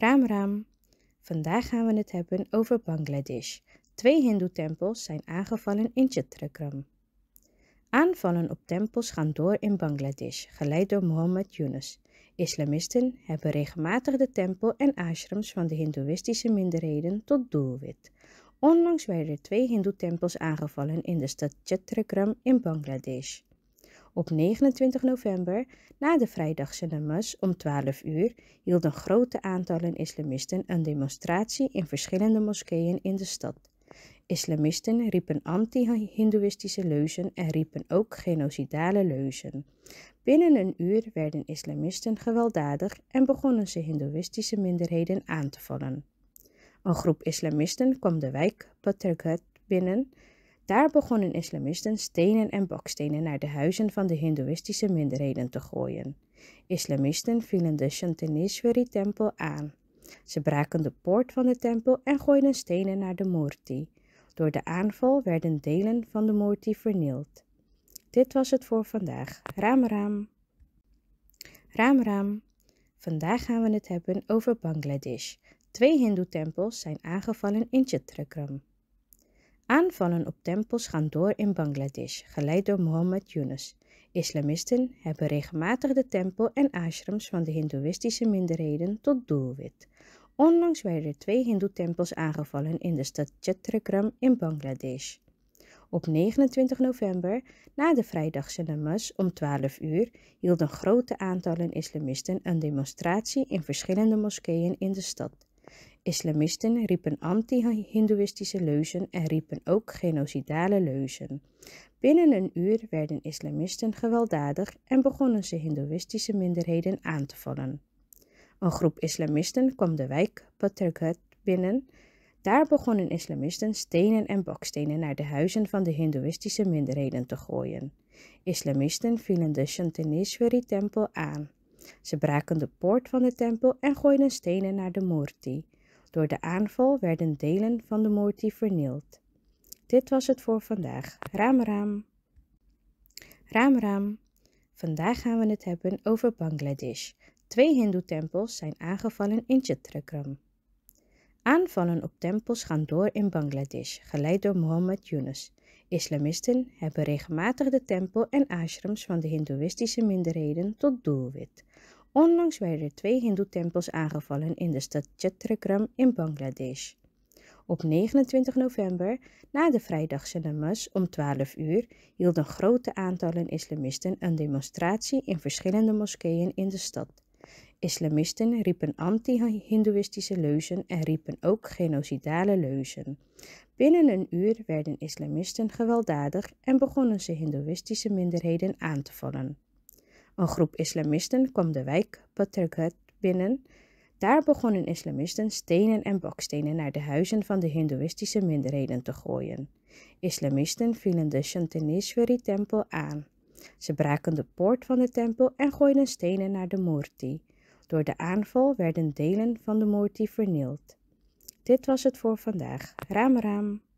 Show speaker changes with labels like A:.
A: Raam Raam. Vandaag gaan we het hebben over Bangladesh. Twee Hindoe-tempels zijn aangevallen in Chittagong. Aanvallen op tempels gaan door in Bangladesh, geleid door Mohammed Yunus. Islamisten hebben regelmatig de tempel en ashrams van de Hindoeïstische minderheden tot doelwit. Onlangs werden er twee Hindoe-tempels aangevallen in de stad Chittagong in Bangladesh. Op 29 november, na de vrijdagse namas om 12 uur, hielden grote aantallen islamisten een demonstratie in verschillende moskeeën in de stad. Islamisten riepen anti-Hindoeïstische leuzen en riepen ook genocidale leuzen. Binnen een uur werden islamisten gewelddadig en begonnen ze Hindoeïstische minderheden aan te vallen. Een groep islamisten kwam de wijk Patrgat binnen daar begonnen islamisten stenen en bakstenen naar de huizen van de hindoeïstische minderheden te gooien. Islamisten vielen de Shantineshwari-tempel aan. Ze braken de poort van de tempel en gooiden stenen naar de Murti. Door de aanval werden delen van de Murti vernield. Dit was het voor vandaag. Ram Ram Ram Ram. Vandaag gaan we het hebben over Bangladesh. Twee hindoe tempels zijn aangevallen in Chittagong. Aanvallen op tempels gaan door in Bangladesh, geleid door Mohammed Yunus. Islamisten hebben regelmatig de tempel en ashrams van de hindoeïstische minderheden tot doelwit. Onlangs werden er twee hindoe-tempels aangevallen in de stad Chittagong in Bangladesh. Op 29 november, na de vrijdagse namas om 12 uur, hielden grote aantallen islamisten een demonstratie in verschillende moskeeën in de stad. Islamisten riepen anti-Hindoeïstische leuzen en riepen ook genocidale leuzen. Binnen een uur werden islamisten gewelddadig en begonnen ze Hindoeïstische minderheden aan te vallen. Een groep islamisten kwam de wijk Patargat binnen. Daar begonnen islamisten stenen en bakstenen naar de huizen van de Hindoeïstische minderheden te gooien. Islamisten vielen de Shantineshwari-tempel aan. Ze braken de poort van de tempel en gooiden stenen naar de Murti, door de aanval werden delen van de motie vernield. Dit was het voor vandaag. Ram Ram. Ram Ram. Vandaag gaan we het hebben over Bangladesh. Twee hindoe-tempels zijn aangevallen in Chittagong. Aanvallen op tempels gaan door in Bangladesh, geleid door Mohammed Yunus. Islamisten hebben regelmatig de tempel en ashrams van de hindoeïstische minderheden tot doelwit. Onlangs werden twee Hindoe-tempels aangevallen in de stad Chittagong in Bangladesh. Op 29 november, na de vrijdagse namas om 12 uur, hielden grote aantallen islamisten een demonstratie in verschillende moskeeën in de stad. Islamisten riepen anti-Hindoeïstische leuzen en riepen ook genocidale leuzen. Binnen een uur werden islamisten gewelddadig en begonnen ze Hindoeïstische minderheden aan te vallen. Een groep islamisten kwam de wijk Patrgat binnen. Daar begonnen islamisten stenen en bakstenen naar de huizen van de hindoeïstische minderheden te gooien. Islamisten vielen de Shantineshwari-tempel aan. Ze braken de poort van de tempel en gooiden stenen naar de Murti. Door de aanval werden delen van de Murti vernield. Dit was het voor vandaag. Ram Ram.